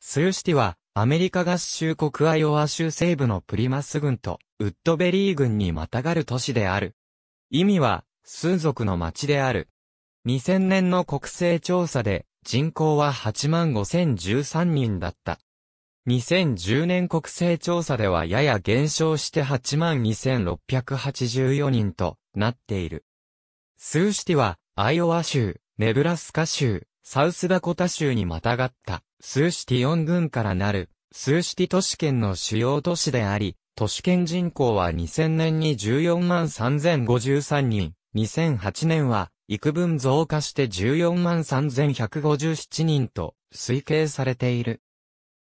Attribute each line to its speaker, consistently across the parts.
Speaker 1: スーシティは、アメリカ合衆国アイオワ州西部のプリマス郡と、ウッドベリー郡にまたがる都市である。意味は、スー族の町である。2000年の国勢調査で、人口は85,013人だった。2010年国勢調査ではやや減少して82,684人となっている。スーシティは、アイオワ州、ネブラスカ州、サウスダコタ州にまたがった、スーシティ4ン郡からなる、スーシティ都市圏の主要都市であり、都市圏人口は2000年に14万3053人、2008年は、幾分増加して14万3157人と推計されている。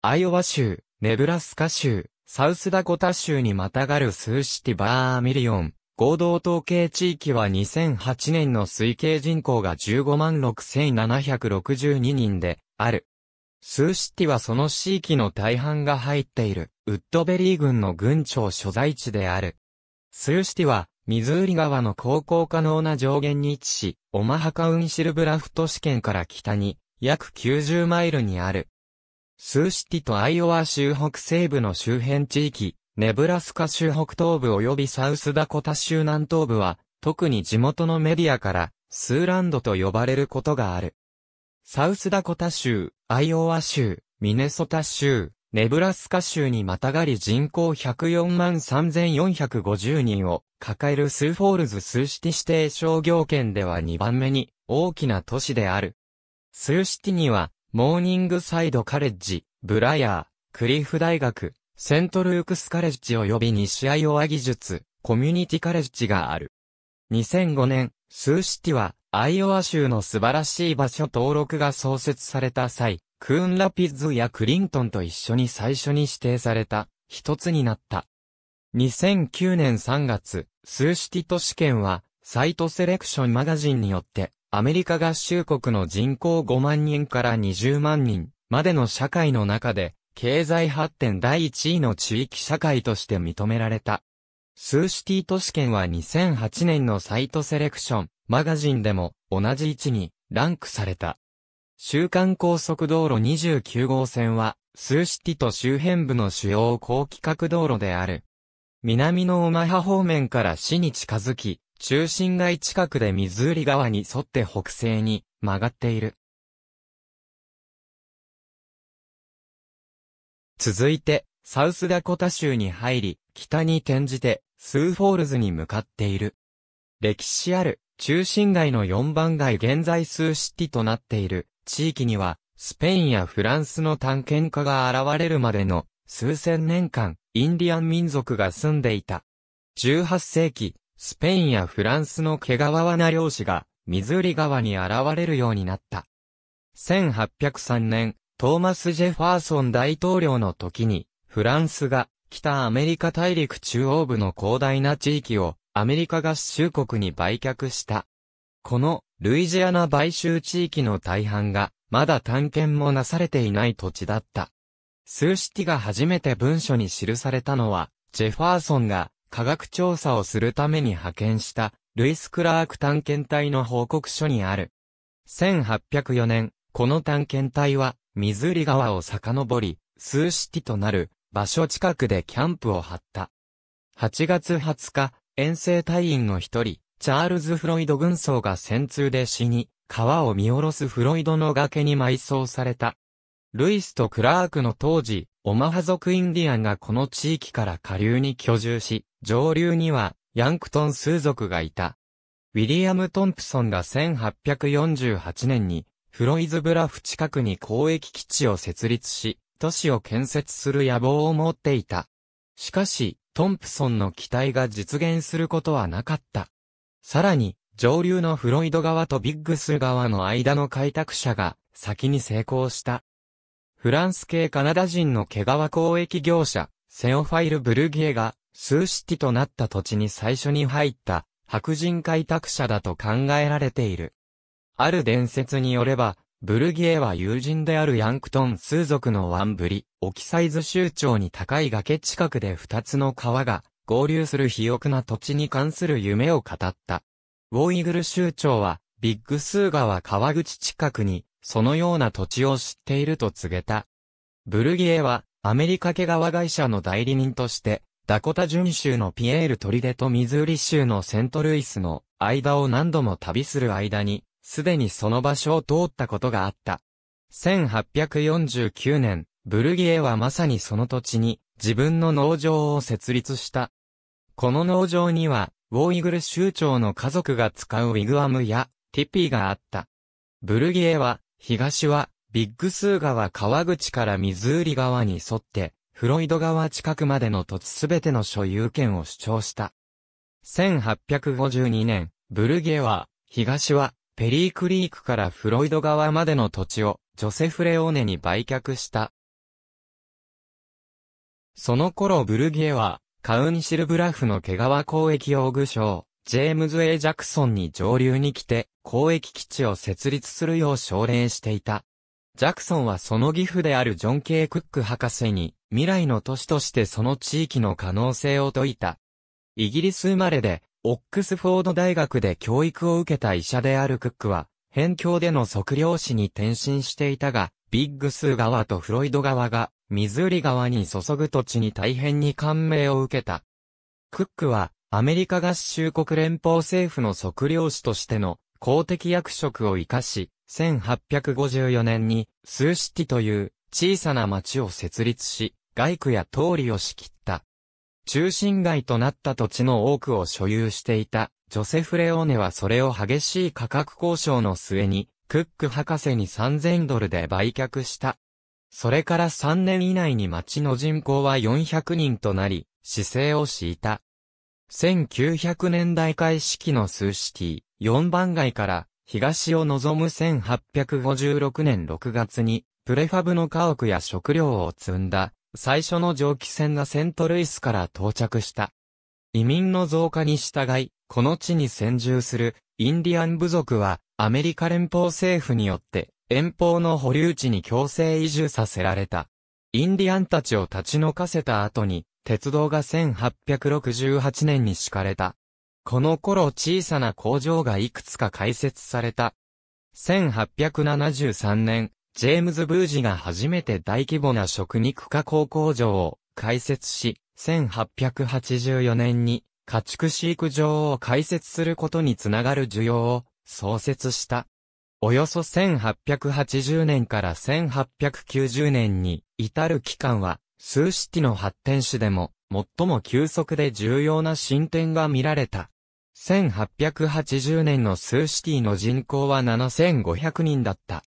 Speaker 1: アイオワ州、ネブラスカ州、サウスダコタ州にまたがるスーシティバーミリオン、合同統計地域は2008年の推計人口が15万6762人で、ある。スーシティはその地域の大半が入っている、ウッドベリー郡の郡庁所在地である。スーシティは、ミズーリ川の航行可能な上限に位置し、オマハカウンシルブラフト市圏から北に、約90マイルにある。スーシティとアイオワ州北西部の周辺地域、ネブラスカ州北東部及びサウスダコタ州南東部は、特に地元のメディアから、スーランドと呼ばれることがある。サウスダコタ州、アイオワ州、ミネソタ州、ネブラスカ州にまたがり人口104万3450人を抱えるスーフォールズスーシティ指定商業圏では2番目に大きな都市である。スーシティにはモーニングサイドカレッジ、ブライアー、クリフ大学、セントルークスカレッジ及び西アイオワ技術、コミュニティカレッジがある。2005年、スーシティは、アイオワ州の素晴らしい場所登録が創設された際、クーンラピッズやクリントンと一緒に最初に指定された、一つになった。2009年3月、スーシティ都市圏は、サイトセレクションマガジンによって、アメリカ合衆国の人口5万人から20万人までの社会の中で、経済発展第1位の地域社会として認められた。スーシティ都市圏は2008年のサイトセレクション、マガジンでも同じ位置にランクされた。週間高速道路29号線は、スーシティと周辺部の主要高規格道路である。南のオマハ方面から市に近づき、中心街近くでミズーリ川に沿って北西に曲がっている。続いて、サウスダコタ州に入り、北に転じて、スーフォールズに向かっている。歴史ある、中心街の4番街現在スーシティとなっている、地域には、スペインやフランスの探検家が現れるまでの、数千年間、インディアン民族が住んでいた。18世紀、スペインやフランスの毛皮な漁師が、ミズーリ川に現れるようになった。1803年、トーマス・ジェファーソン大統領の時に、フランスが北アメリカ大陸中央部の広大な地域をアメリカ合衆国に売却した。このルイジアナ買収地域の大半がまだ探検もなされていない土地だった。スーシティが初めて文書に記されたのは、ジェファーソンが科学調査をするために派遣したルイス・クラーク探検隊の報告書にある。1804年、この探検隊はミズリ川を遡り、スーシティとなる場所近くでキャンプを張った。8月20日、遠征隊員の一人、チャールズ・フロイド軍曹が戦通で死に、川を見下ろすフロイドの崖に埋葬された。ルイスとクラークの当時、オマハ族インディアンがこの地域から下流に居住し、上流にはヤンクトン数族がいた。ウィリアム・トンプソンが1848年にフロイズブラフ近くに交易基地を設立し、都市を建設する野望を持っていた。しかし、トンプソンの期待が実現することはなかった。さらに、上流のフロイド川とビッグス川の間の開拓者が先に成功した。フランス系カナダ人の毛皮交易業者、セオファイル・ブルギエが、スーシティとなった土地に最初に入った白人開拓者だと考えられている。ある伝説によれば、ブルギエは友人であるヤンクトン数族のワンブリ、オキサイズ州長に高い崖近くで二つの川が合流する肥沃な土地に関する夢を語った。ウォーイグル州長は、ビッグスー川川口近くに、そのような土地を知っていると告げた。ブルギエは、アメリカ家川会社の代理人として、ダコタ準州のピエール・トリデとミズーリ州のセントルイスの間を何度も旅する間に、すでにその場所を通ったことがあった。1849年、ブルギエはまさにその土地に自分の農場を設立した。この農場には、ウォーイグル州長の家族が使うウィグアムやティピーがあった。ブルギエは、東は、ビッグスー川川口からミズーリ川に沿って、フロイド川近くまでの土地すべての所有権を主張した。1852年、ブルギエは、東は、ペリークリークからフロイド川までの土地をジョセフ・レオーネに売却した。その頃ブルギエは、カウンシルブラフの毛川交易用具商、ジェームズ・エイジャクソンに上流に来て、交易基地を設立するよう奨励していた。ジャクソンはその義父であるジョン・ケイ・クック博士に、未来の都市としてその地域の可能性を説いた。イギリス生まれで、オックスフォード大学で教育を受けた医者であるクックは、辺境での測量士に転身していたが、ビッグス川とフロイド川が、ミズーリ川に注ぐ土地に大変に感銘を受けた。クックは、アメリカ合衆国連邦政府の測量士としての公的役職を活かし、1854年にスーシティという小さな町を設立し、外区や通りを仕切った。中心街となった土地の多くを所有していた、ジョセフ・レオーネはそれを激しい価格交渉の末に、クック博士に3000ドルで売却した。それから3年以内に町の人口は400人となり、姿勢を敷いた。1900年代開式のスーシティ、4番街から東を望む1856年6月に、プレファブの家屋や食料を積んだ最初の蒸気船がセントルイスから到着した。移民の増加に従い、この地に先住するインディアン部族はアメリカ連邦政府によって遠方の保留地に強制移住させられた。インディアンたちを立ち退かせた後に、鉄道が1868年に敷かれた。この頃小さな工場がいくつか開設された。1873年、ジェームズ・ブージが初めて大規模な食肉加工工場を開設し、1884年に家畜飼育場を開設することにつながる需要を創設した。およそ1880年から1890年に至る期間は、スーシティの発展史でも最も急速で重要な進展が見られた。1880年のスーシティの人口は7500人だった。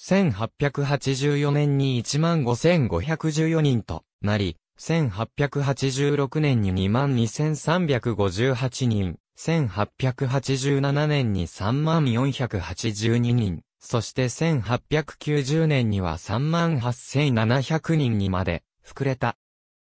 Speaker 1: 1884年に15,514人となり、1886年に22,358人、1887年に3482人、そして1890年には38,700人にまで膨れた。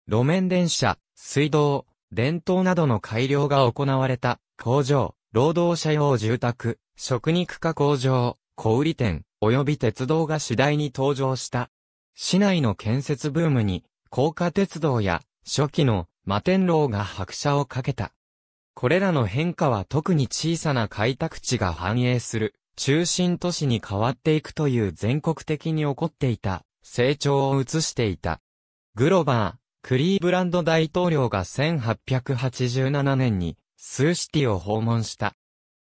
Speaker 1: 路面電車、水道、電灯などの改良が行われた工場、労働者用住宅、食肉加工場、小売店、及び鉄道が次第に登場した。市内の建設ブームに、高架鉄道や初期の摩天楼が拍車をかけた。これらの変化は特に小さな開拓地が繁栄する、中心都市に変わっていくという全国的に起こっていた、成長を映していた。グロバー、クリーブランド大統領が1887年に、スーシティを訪問した。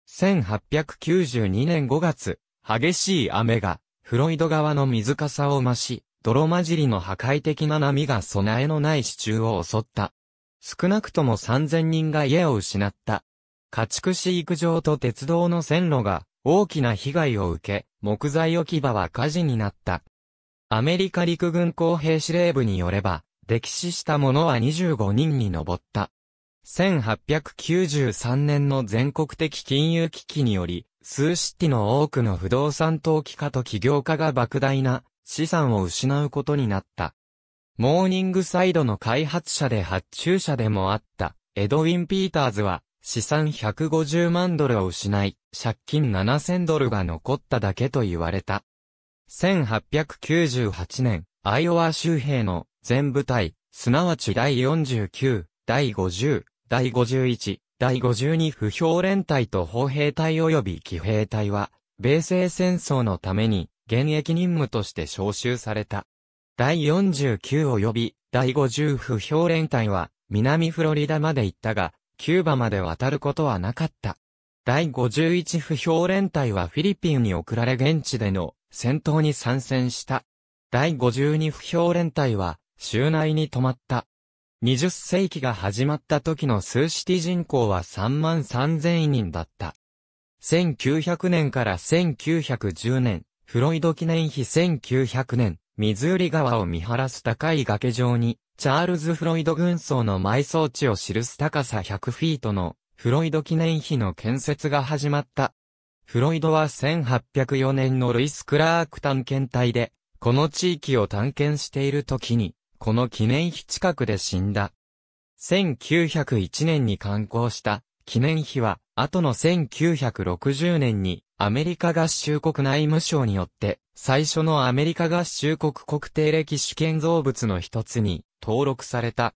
Speaker 1: 1892年5月、激しい雨が、フロイド川の水かさを増し、泥混じりの破壊的な波が備えのない支柱を襲った。少なくとも3000人が家を失った。家畜飼育場と鉄道の線路が大きな被害を受け、木材置き場は火事になった。アメリカ陸軍工兵司令部によれば、溺死した者は25人に上った。1893年の全国的金融危機により、数シティの多くの不動産投機家と起業家が莫大な資産を失うことになった。モーニングサイドの開発者で発注者でもあったエドウィン・ピーターズは資産150万ドルを失い、借金7000ドルが残っただけと言われた。1898年、アイオワ州兵の全部隊、すなわち第49、第50、第51、第52不評連隊と砲兵隊及び騎兵隊は、米西戦争のために、現役任務として召集された。第49及び、第50不評連隊は、南フロリダまで行ったが、キューバまで渡ることはなかった。第51不評連隊はフィリピンに送られ現地での戦闘に参戦した。第52不評連隊は、州内に泊まった。20世紀が始まった時のスーシティ人口は3万3000人だった。1900年から1910年、フロイド記念碑1900年、ミズーリ川を見晴らす高い崖上に、チャールズ・フロイド軍曹の埋葬地を記す高さ100フィートのフロイド記念碑の建設が始まった。フロイドは1804年のルイス・クラーク探検隊で、この地域を探検している時に、この記念碑近くで死んだ。1901年に刊行した記念碑は、後の1960年にアメリカ合衆国内務省によって、最初のアメリカ合衆国国定歴史建造物の一つに登録された。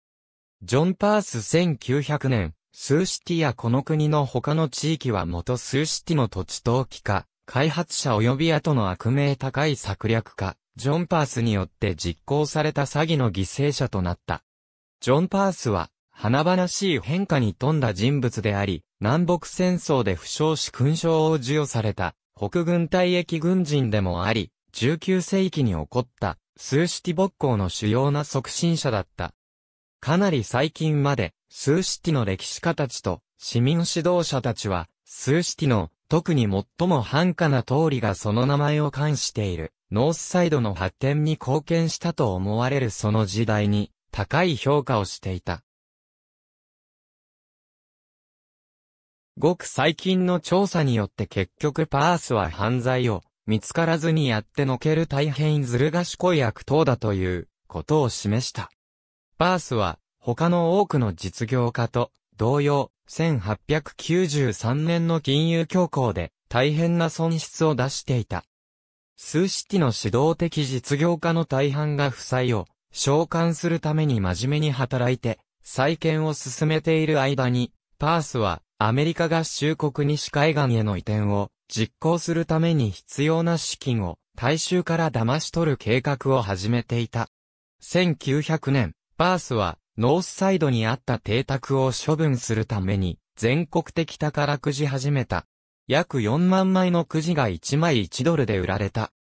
Speaker 1: ジョン・パース1900年、スーシティやこの国の他の地域は元スーシティの土地投機か、開発者及び後の悪名高い策略か、ジョン・パースによって実行された詐欺の犠牲者となった。ジョン・パースは、華々しい変化に富んだ人物であり、南北戦争で負傷し勲章を授与された、北軍退役軍人でもあり、19世紀に起こった、スーシティ勃興の主要な促進者だった。かなり最近まで、スーシティの歴史家たちと、市民指導者たちは、スーシティの、特に最も繁華な通りがその名前を冠している。ノースサイドの発展に貢献したと思われるその時代に高い評価をしていた。ごく最近の調査によって結局パースは犯罪を見つからずにやってのける大変ずる賢い悪党だということを示した。パースは他の多くの実業家と同様1893年の金融恐慌で大変な損失を出していた。数式の指導的実業家の大半が負債を召喚するために真面目に働いて、再建を進めている間に、パースはアメリカ合衆国西海岸への移転を実行するために必要な資金を大衆から騙し取る計画を始めていた。1900年、パースはノースサイドにあった邸宅を処分するために全国的宝くじ始めた。約4万枚のくじが1枚1ドルで売られた。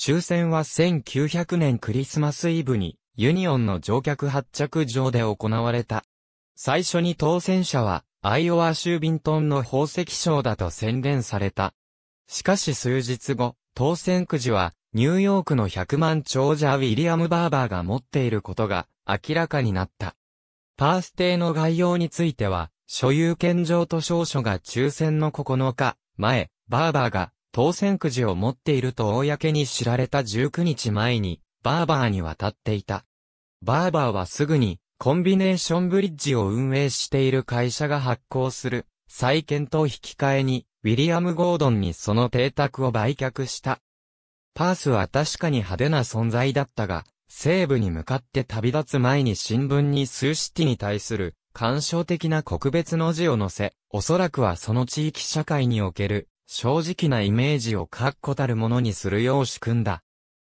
Speaker 1: 抽選は1900年クリスマスイブにユニオンの乗客発着場で行われた。最初に当選者はアイオワ州ビントンの宝石賞だと宣言された。しかし数日後、当選くじはニューヨークの100万長者ウィリアム・バーバーが持っていることが明らかになった。パーステイの概要については、所有権上と証書が抽選の9日、前、バーバーが当選くじを持っていると公に知られた19日前に、バーバーに渡っていた。バーバーはすぐに、コンビネーションブリッジを運営している会社が発行する、再建と引き換えに、ウィリアム・ゴードンにその邸宅を売却した。パースは確かに派手な存在だったが、西部に向かって旅立つ前に新聞にスーシティに対する感傷的な国別の字を載せ、おそらくはその地域社会における、正直なイメージを確固たるものにするよう仕組んだ。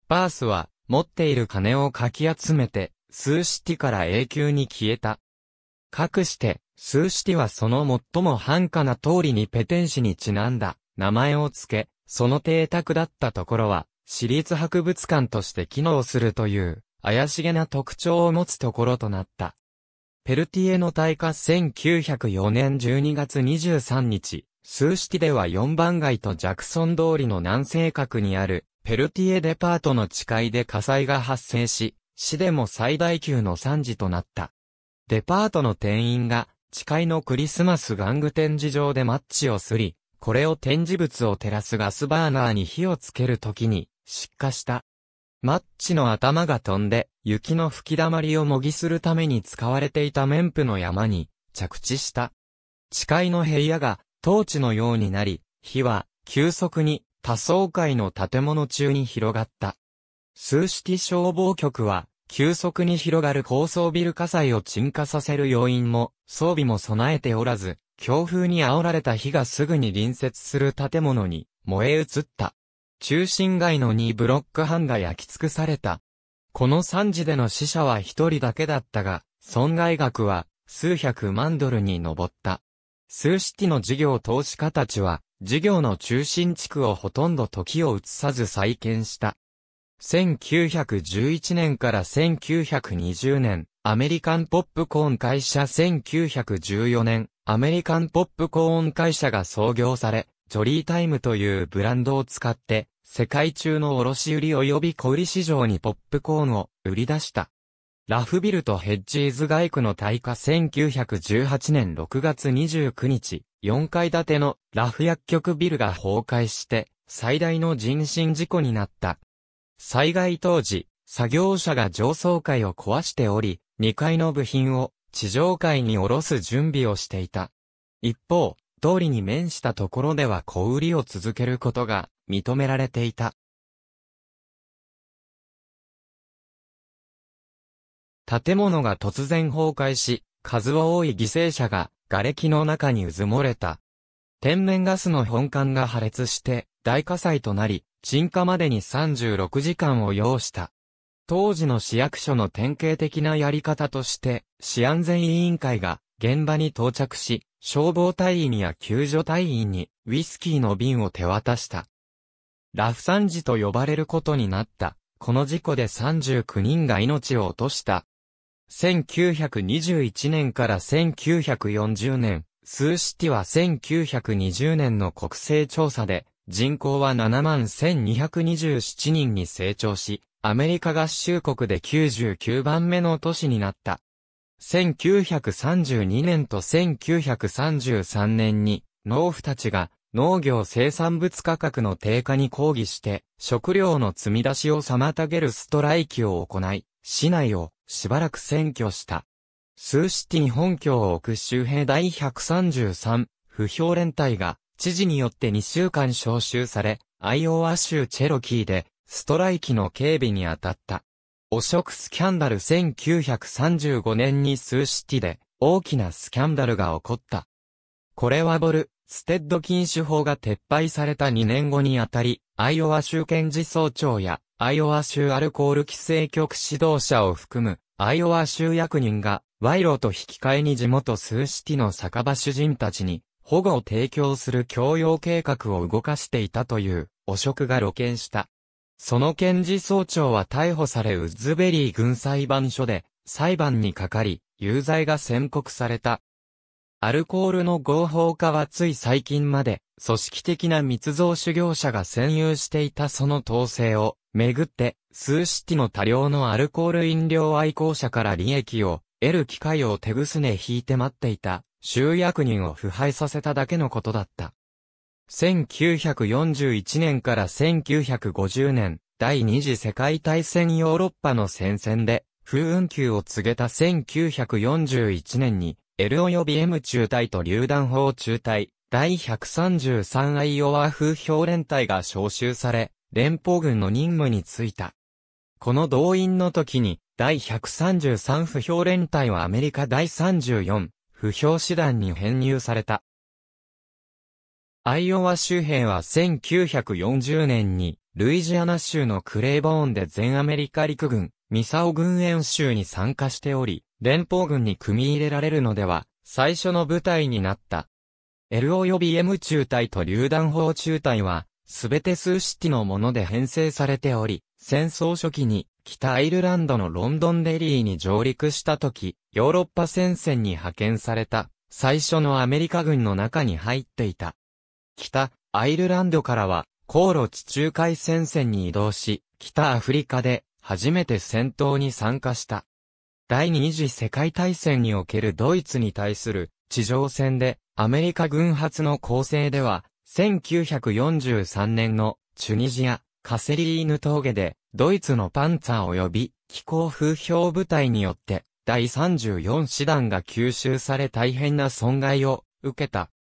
Speaker 1: バースは、持っている金をかき集めて、スーシティから永久に消えた。かくして、スーシティはその最も繁華な通りにペテン市にちなんだ、名前を付け、その邸宅だったところは、私立博物館として機能するという、怪しげな特徴を持つところとなった。ペルティエの大火1904年12月23日、スーシティでは4番街とジャクソン通りの南西角にある、ペルティエデパートの地階で火災が発生し、市でも最大級の惨事となった。デパートの店員が、地階のクリスマス玩具展示場でマッチをすり、これを展示物を照らすガスバーナーに火をつけるときに、失火した。マッチの頭が飛んで、雪の吹き溜まりを模擬するために使われていた綿布の山に着地した。地界の平野が、当地のようになり、火は、急速に、多層階の建物中に広がった。スーシティ消防局は、急速に広がる高層ビル火災を鎮火させる要因も、装備も備えておらず、強風に煽られた火がすぐに隣接する建物に燃え移った。中心街の2ブロック半が焼き尽くされた。この惨事での死者は一人だけだったが、損害額は数百万ドルに上った。スーシティの事業投資家たちは、事業の中心地区をほとんど時を移さず再建した。1911年から1920年、アメリカンポップコーン会社1914年、アメリカンポップコーン会社が創業され、ジョリータイムというブランドを使って、世界中の卸売及び小売市場にポップコーンを売り出した。ラフビルとヘッジーズイ区の対価1918年6月29日、4階建てのラフ薬局ビルが崩壊して、最大の人身事故になった。災害当時、作業者が上層階を壊しており、2階の部品を地上階に下ろす準備をしていた。一方、通りに面したところでは小売りを続けることが認められていた。建物が突然崩壊し、数多い犠牲者が瓦礫の中にうずもれた。天然ガスの本館が破裂して大火災となり、鎮火までに36時間を要した。当時の市役所の典型的なやり方として、市安全委員会が現場に到着し、消防隊員や救助隊員にウイスキーの瓶を手渡した。ラフサンジと呼ばれることになった。この事故で39人が命を落とした。1921年から1940年、スーシティは1920年の国勢調査で、人口は7万1227人に成長し、アメリカ合衆国で99番目の都市になった。1932年と1933年に、農夫たちが農業生産物価格の低下に抗議して、食料の積み出しを妨げるストライキを行い、市内をしばらく占拠した。スーシティ本拠を置く周辺第133不評連隊が知事によって2週間招集され、アイオワ州チェロキーでストライキの警備に当たった。汚職スキャンダル1935年にスーシティで大きなスキャンダルが起こった。これはボル、ステッド禁酒法が撤廃された2年後にあたり、アイオワ州検事総長や、アイオワ州アルコール規制局指導者を含む、アイオワ州役人が、賄賂と引き換えに地元スーシティの酒場主人たちに、保護を提供する教養計画を動かしていたという、汚職が露見した。その検事総長は逮捕されウッズベリー軍裁判所で裁判にかかり、有罪が宣告された。アルコールの合法化はつい最近まで、組織的な密造修行者が占有していたその統制を、めぐって、数シティの多量のアルコール飲料愛好者から利益を得る機会を手ぐすね引いて待っていた、集約人を腐敗させただけのことだった。1941年から1950年、第二次世界大戦ヨーロッパの戦線で、風雲球を告げた1941年に、L 及び M 中隊と榴弾砲中隊、第133アイオワ風評連隊が召集され、連邦軍の任務に就いた。この動員の時に、第133不評連隊はアメリカ第34不評師団に編入された。アイオワ周辺は1940年に、ルイジアナ州のクレイボーンで全アメリカ陸軍、ミサオ軍演習に参加しており、連邦軍に組み入れられるのでは、最初の部隊になった。L よび M 中隊と榴弾砲中隊は、すべて数式のもので編成されており、戦争初期に北アイルランドのロンドンデリーに上陸した時、ヨーロッパ戦線に派遣された、最初のアメリカ軍の中に入っていた。北アイルランドからは、航路地中海戦線に移動し、北アフリカで初めて戦闘に参加した。第二次世界大戦におけるドイツに対する地上戦でアメリカ軍発の構成では、1943年のチュニジア、カセリーヌ峠でドイツのパンツァー及び気候風評部隊によって第34師団が吸収され大変な損害を受けた。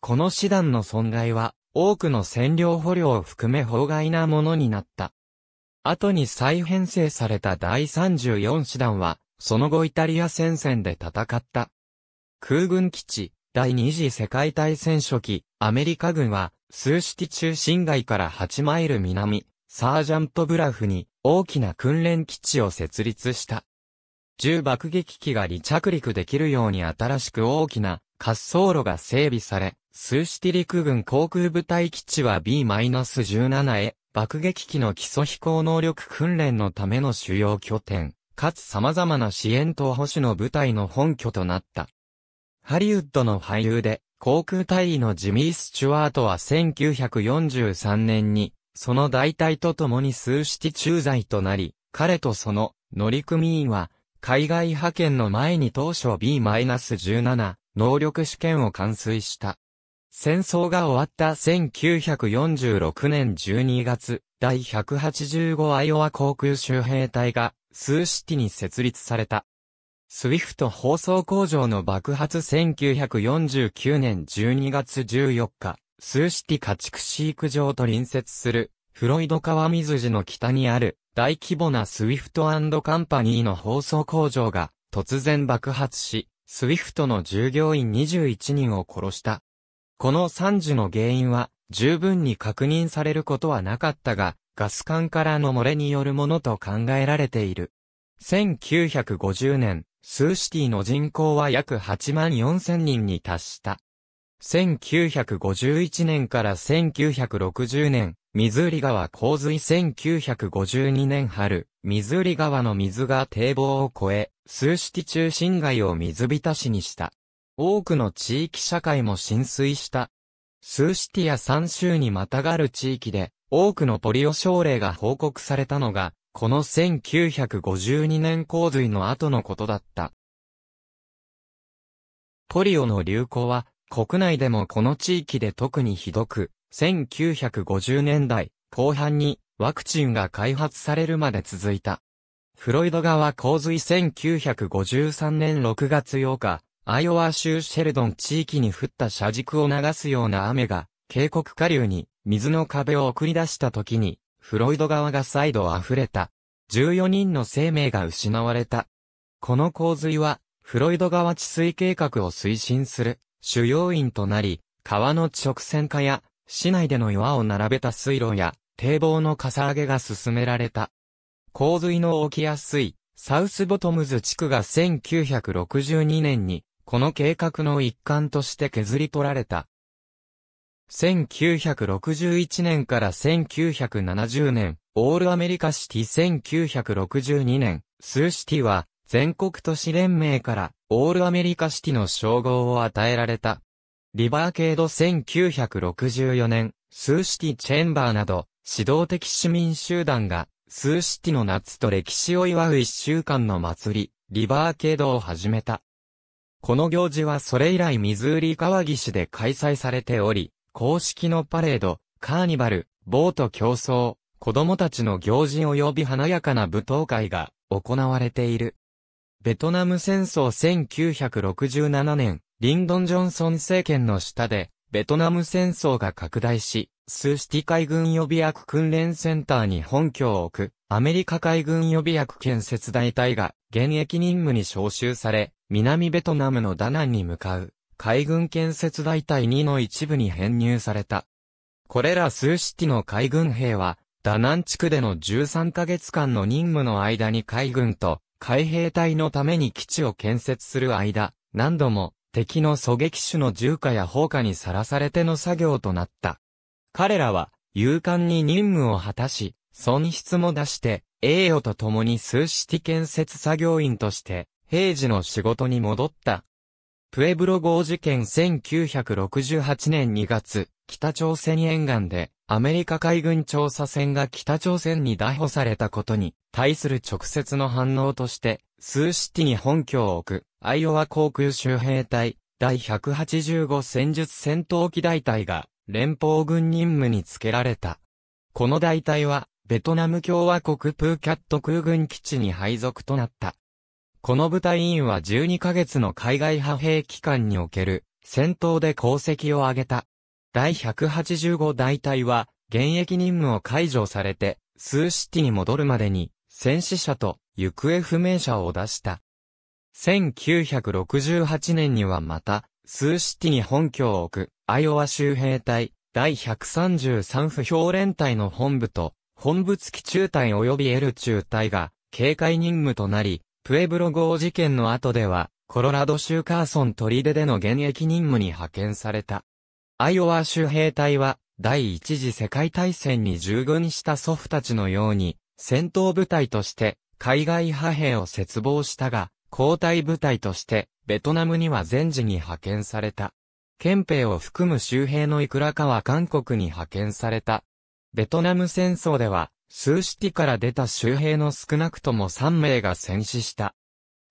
Speaker 1: この師団の損害は多くの占領捕虜を含め法外なものになった。後に再編成された第34師団はその後イタリア戦線で戦った。空軍基地、第二次世界大戦初期、アメリカ軍は、スーシティ中心街から8マイル南、サージャントブラフに大きな訓練基地を設立した。重爆撃機が離着陸できるように新しく大きな滑走路が整備され、スーシティ陸軍航空部隊基地は B-17 へ爆撃機の基礎飛行能力訓練のための主要拠点。かつ様々な支援と保守の部隊の本拠となった。ハリウッドの俳優で、航空隊員のジミー・スチュワートは1943年に、その大隊と共に数式駐在となり、彼とその乗組員は、海外派遣の前に当初 B-17 能力試験を完遂した。戦争が終わった1946年12月、第185アイオワ航空州兵隊がスーシティに設立された。スウィフト放送工場の爆発1949年12月14日、スーシティ家畜飼育場と隣接する、フロイド川水寺の北にある、大規模なスウィフトカンパニーの放送工場が、突然爆発し、スウィフトの従業員21人を殺した。この惨事の原因は、十分に確認されることはなかったが、ガス管からの漏れによるものと考えられている。1950年、スーシティの人口は約8万4千人に達した。1951年から1960年、ミズーリ川洪水1952年春、ミズーリ川の水が堤防を越え、スーシティ中心街を水浸しにした。多くの地域社会も浸水した。スーシティや3州にまたがる地域で、多くのポリオ症例が報告されたのが、この1952年洪水の後のことだった。ポリオの流行は、国内でもこの地域で特にひどく、1950年代後半にワクチンが開発されるまで続いた。フロイド川洪水1953年6月8日、アイオワ州シェルドン地域に降った車軸を流すような雨が、渓谷下流に水の壁を送り出した時に、フロイド側が再度溢れた。14人の生命が失われた。この洪水は、フロイド川治水計画を推進する主要因となり、川の直線化や、市内での岩を並べた水路や、堤防のかさ上げが進められた。洪水の起きやすい、サウスボトムズ地区が1962年に、この計画の一環として削り取られた。1961年から1970年、オールアメリカシティ1962年、スーシティは、全国都市連盟から、オールアメリカシティの称号を与えられた。リバーケード1964年、スーシティチェンバーなど、指導的市民集団が、スーシティの夏と歴史を祝う一週間の祭り、リバーケードを始めた。この行事はそれ以来ミズーリ川岸で開催されており、公式のパレード、カーニバル、ボート競争、子供たちの行事及び華やかな舞踏会が行われている。ベトナム戦争1967年、リンドン・ジョンソン政権の下で、ベトナム戦争が拡大し、スーシティ海軍予備役訓練センターに本拠を置く、アメリカ海軍予備役建設大隊が、現役任務に招集され、南ベトナムのダナンに向かう。海軍建設大隊2の一部に編入された。これら数式の海軍兵は、ダナン地区での13ヶ月間の任務の間に海軍と海兵隊のために基地を建設する間、何度も敵の狙撃手の銃火や砲火にさらされての作業となった。彼らは勇敢に任務を果たし、損失も出して、栄誉と共に数式建設作業員として、平時の仕事に戻った。プエブロ号事件1968年2月、北朝鮮沿岸でアメリカ海軍調査船が北朝鮮に逮捕されたことに対する直接の反応として、スーシティに本拠を置くアイオワ航空周兵隊第185戦術戦闘機大隊が連邦軍任務につけられた。この大隊はベトナム共和国プーキャット空軍基地に配属となった。この部隊員は12ヶ月の海外派兵期間における戦闘で功績を挙げた。第185大隊は現役任務を解除されて、スーシティに戻るまでに戦死者と行方不明者を出した。1968年にはまた、スーシティに本拠を置く、アイオワ州兵隊、第133不評連隊の本部と、本部付き中隊及びエル中隊が、警戒任務となり、プエブロ号事件の後では、コロラド州カーソン取出での現役任務に派遣された。アイオワ州兵隊は、第一次世界大戦に従軍した祖父たちのように、戦闘部隊として、海外派兵を切望したが、交代部隊として、ベトナムには全時に派遣された。憲兵を含む周兵のいくらかは韓国に派遣された。ベトナム戦争では、スーシティから出た周兵の少なくとも3名が戦死した。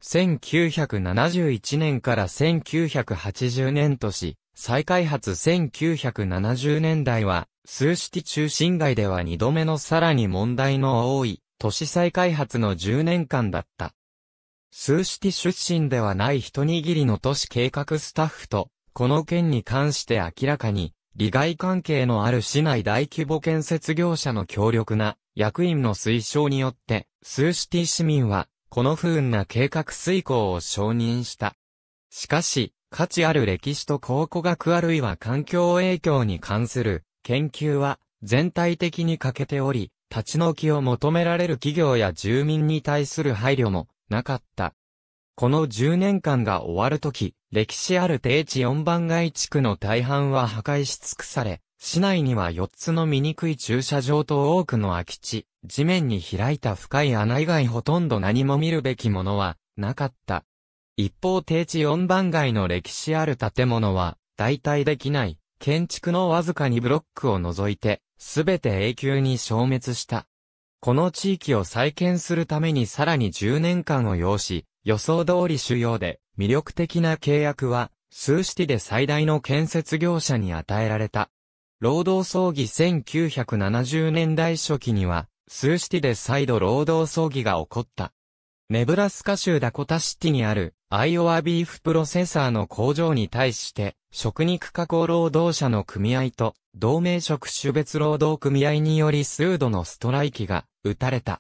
Speaker 1: 1971年から1980年年、再開発1970年代は、スーシティ中心街では2度目のさらに問題の多い、都市再開発の10年間だった。スーシティ出身ではない一握りの都市計画スタッフと、この件に関して明らかに、利害関係のある市内大規模建設業者の強力な役員の推奨によって、スーシティ市民は、この不運な計画遂行を承認した。しかし、価値ある歴史と考古学あるいは環境影響に関する研究は全体的に欠けており、立ち退きを求められる企業や住民に対する配慮もなかった。この10年間が終わるとき、歴史ある低地4番街地区の大半は破壊し尽くされ、市内には4つの醜い駐車場と多くの空き地、地面に開いた深い穴以外ほとんど何も見るべきものはなかった。一方低地4番街の歴史ある建物は、代替できない、建築のわずかにブロックを除いて、すべて永久に消滅した。この地域を再建するためにさらに10年間を要し、予想通り主要で魅力的な契約は、数式で最大の建設業者に与えられた。労働葬儀1970年代初期には、数式で再度労働葬儀が起こった。ネブラスカ州ダコタシティにあるアイオワビーフプロセッサーの工場に対して、食肉加工労働者の組合と同盟職種別労働組合により数度のストライキが打たれた。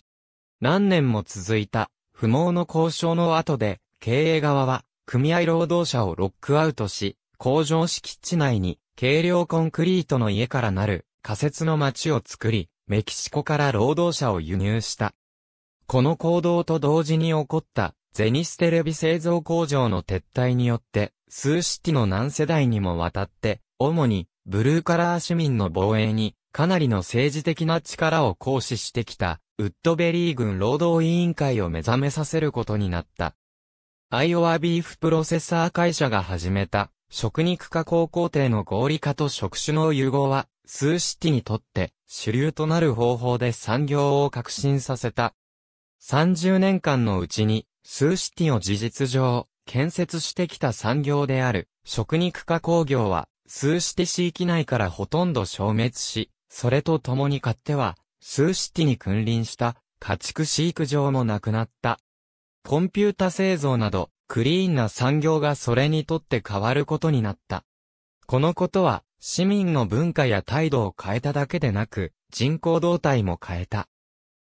Speaker 1: 何年も続いた不毛の交渉の後で、経営側は、組合労働者をロックアウトし、工場敷地内に、軽量コンクリートの家からなる、仮設の町を作り、メキシコから労働者を輸入した。この行動と同時に起こった、ゼニステレビ製造工場の撤退によって、数シティの何世代にもわたって、主に、ブルーカラー市民の防衛に、かなりの政治的な力を行使してきた、ウッドベリー郡労働委員会を目覚めさせることになった。アイオワビーフプロセッサー会社が始めた、食肉加工工程の合理化と食種の融合は、スーシティにとって主流となる方法で産業を革新させた。30年間のうちに、スーシティを事実上、建設してきた産業である、食肉加工業は、スーシティ市域内からほとんど消滅し、それと共に勝手は、スーシティに君臨した家畜飼育場もなくなった。コンピュータ製造など、クリーンな産業がそれにとって変わることになった。このことは、市民の文化や態度を変えただけでなく、人口動態も変えた。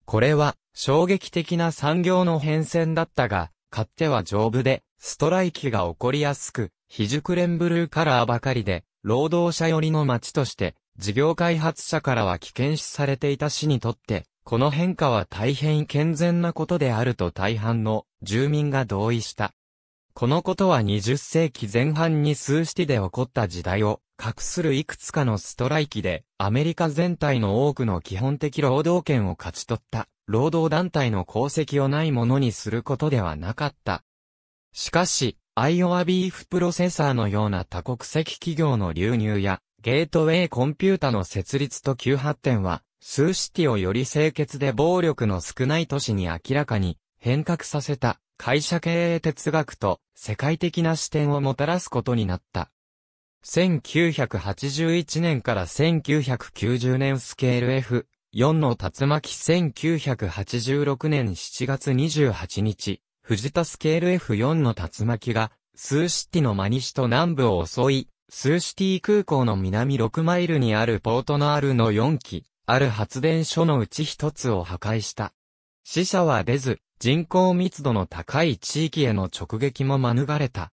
Speaker 1: これは、衝撃的な産業の変遷だったが、勝手は丈夫で、ストライキが起こりやすく、非熟練ブルーカラーばかりで、労働者寄りの街として事業開発者からは危険視されていた市にとって、この変化は大変健全なことであると大半の住民が同意した。このことは20世紀前半に数式で起こった時代を、隠するいくつかのストライキで、アメリカ全体の多くの基本的労働権を勝ち取った、労働団体の功績をないものにすることではなかった。しかし、アイオワビーフプロセサーのような多国籍企業の流入や、ゲートウェイコンピュータの設立と急発展は、スーシティをより清潔で暴力の少ない都市に明らかに変革させた会社経営哲学と世界的な視点をもたらすことになった。1981年から1990年スケール F、4の竜巻1986年7月28日、藤田スケール F4 の竜巻が、スーシティの真西と南部を襲い、スーシティ空港の南6マイルにあるポートナールの4基、ある発電所のうち1つを破壊した。死者は出ず、人口密度の高い地域への直撃も免れた。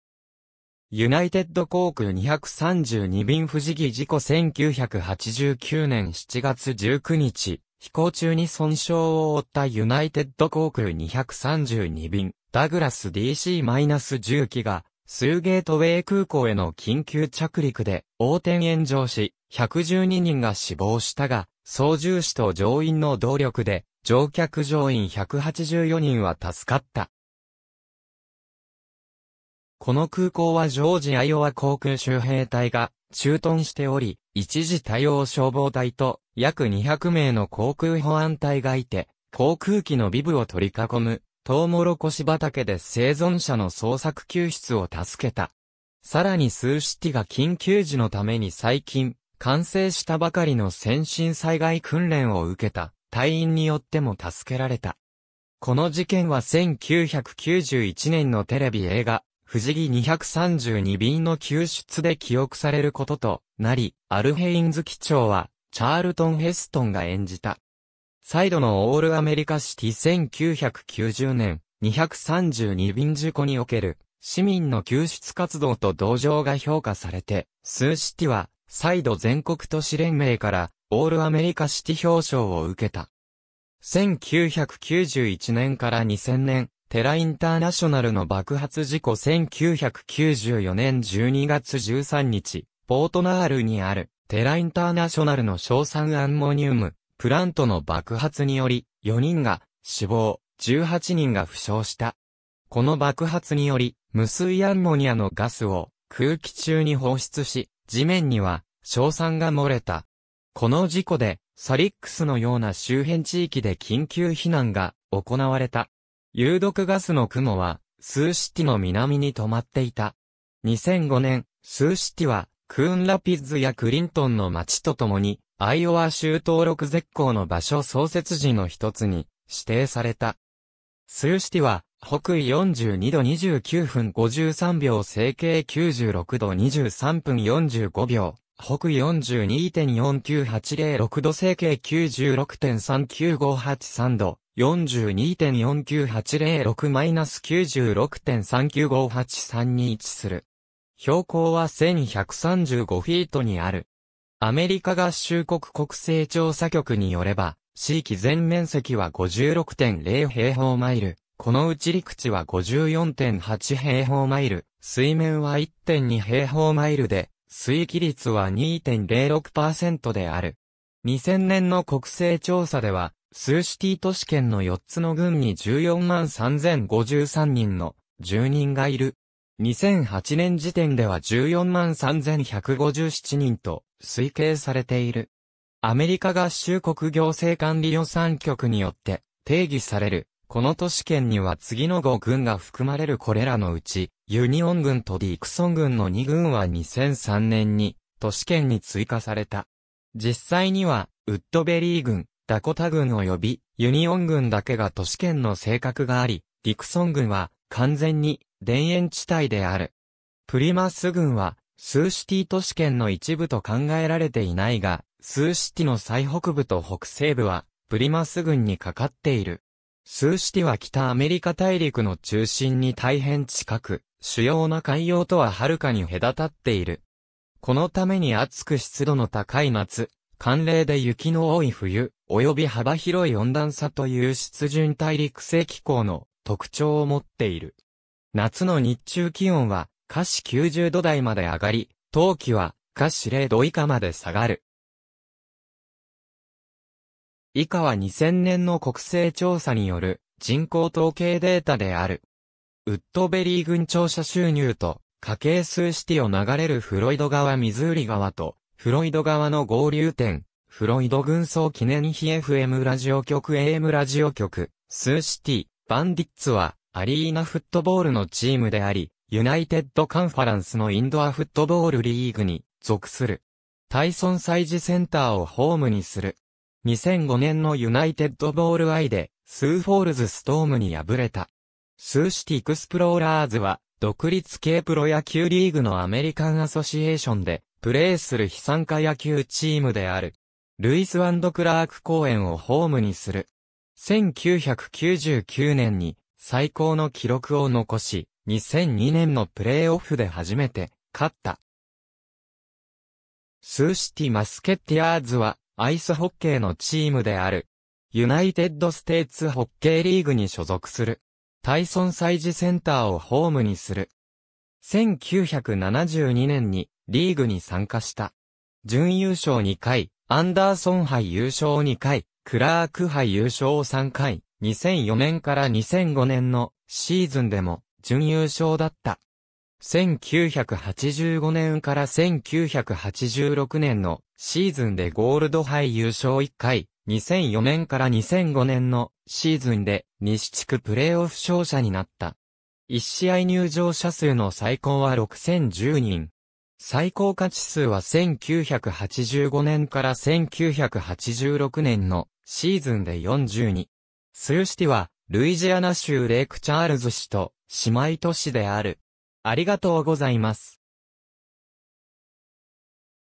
Speaker 1: ユナイテッド航空232便不思議事故1989年7月19日、飛行中に損傷を負ったユナイテッド航空232便、ダグラス DC-10 機がスーゲートウェイ空港への緊急着陸で横転炎上し、112人が死亡したが、操縦士と乗員の動力で乗客乗員184人は助かった。この空港はジョージ・アイオワ航空周兵隊が駐屯しており、一時対応消防隊と約200名の航空保安隊がいて、航空機のビブを取り囲むトウモロコシ畑で生存者の捜索救出を助けた。さらにスーシティが緊急時のために最近、完成したばかりの先進災害訓練を受けた隊員によっても助けられた。この事件は1991年のテレビ映画、藤木232便の救出で記憶されることとなり、アルヘインズ機長は、チャールトン・ヘストンが演じた。再度のオールアメリカシティ1990年232便事故における市民の救出活動と同情が評価されて、スーシティは再度全国都市連盟からオールアメリカシティ表彰を受けた。1991年から2000年、テラインターナショナルの爆発事故1994年12月13日、ポートナールにあるテラインターナショナルの硝酸アンモニウムプラントの爆発により、4人が死亡、18人が負傷した。この爆発により、無水アンモニアのガスを空気中に放出し、地面には硝酸が漏れた。この事故で、サリックスのような周辺地域で緊急避難が行われた。有毒ガスの雲は、スーシティの南に止まっていた。2005年、スーシティは、クーンラピッズやクリントンの街とともに、アイオワ州登録絶好の場所創設時の一つに指定された。スーシティは、北緯42度29分53秒、整形96度23分45秒、北緯42.49806度、整形96.39583度、42.49806マイナス96.39583に位置する。標高は1135フィートにある。アメリカ合衆国国勢調査局によれば、地域全面積は56.0平方マイル、このうち陸地は54.8平方マイル、水面は1.2平方マイルで、水域率は2.06%である。2000年の国勢調査では、数シティ都市圏の4つの郡に14万3053人の住人がいる2008年時点では14万3157人と推計されている。アメリカ合衆国行政管理予算局によって定義される、この都市圏には次の5軍が含まれるこれらのうち、ユニオン軍とディクソン軍の2軍は2003年に都市圏に追加された。実際には、ウッドベリー軍、ダコタ軍及びユニオン軍だけが都市圏の性格があり、ディクソン軍は完全に田園地帯である。プリマス郡は、スーシティ都市圏の一部と考えられていないが、スーシティの最北部と北西部は、プリマス郡にかかっている。スーシティは北アメリカ大陸の中心に大変近く、主要な海洋とははるかに隔たっている。このために暑く湿度の高い夏、寒冷で雪の多い冬、及び幅広い温暖さという湿潤大陸性気候の特徴を持っている。夏の日中気温は、華氏90度台まで上がり、冬季は、華氏0度以下まで下がる。以下は2000年の国勢調査による人口統計データである。ウッドベリー郡庁舎収入と、家計数シティを流れるフロイド川ミズーリ川と、フロイド川の合流点、フロイド軍曹記念碑 FM ラジオ局 AM ラジオ局、スーシティ、バンディッツは、アリーナフットボールのチームであり、ユナイテッドカンファランスのインドアフットボールリーグに属する。タイソンサイジセンターをホームにする。2005年のユナイテッドボールアイで、スーフォールズストームに敗れた。スーシティクスプローラーズは、独立系プロ野球リーグのアメリカンアソシエーションで、プレーする非参加野球チームである。ルイス・クラーク公園をホームにする。1999年に最高の記録を残し、2002年のプレーオフで初めて勝った。スーシティ・マスケティアーズはアイスホッケーのチームである。ユナイテッド・ステーツ・ホッケーリーグに所属する。タイソン・サイジセンターをホームにする。1972年にリーグに参加した。準優勝2回、アンダーソン杯優勝2回、クラーク杯優勝3回、2004年から2005年のシーズンでも準優勝だった。1985年から1986年のシーズンでゴールド杯優勝1回、2004年から2005年のシーズンで西地区プレーオフ勝者になった。1試合入場者数の最高は6010人。最高価値数は1985年から1986年のシーズンで42。スーシティは、ルイジアナ州レイクチャールズ市と、姉妹都市である。ありがとうございます。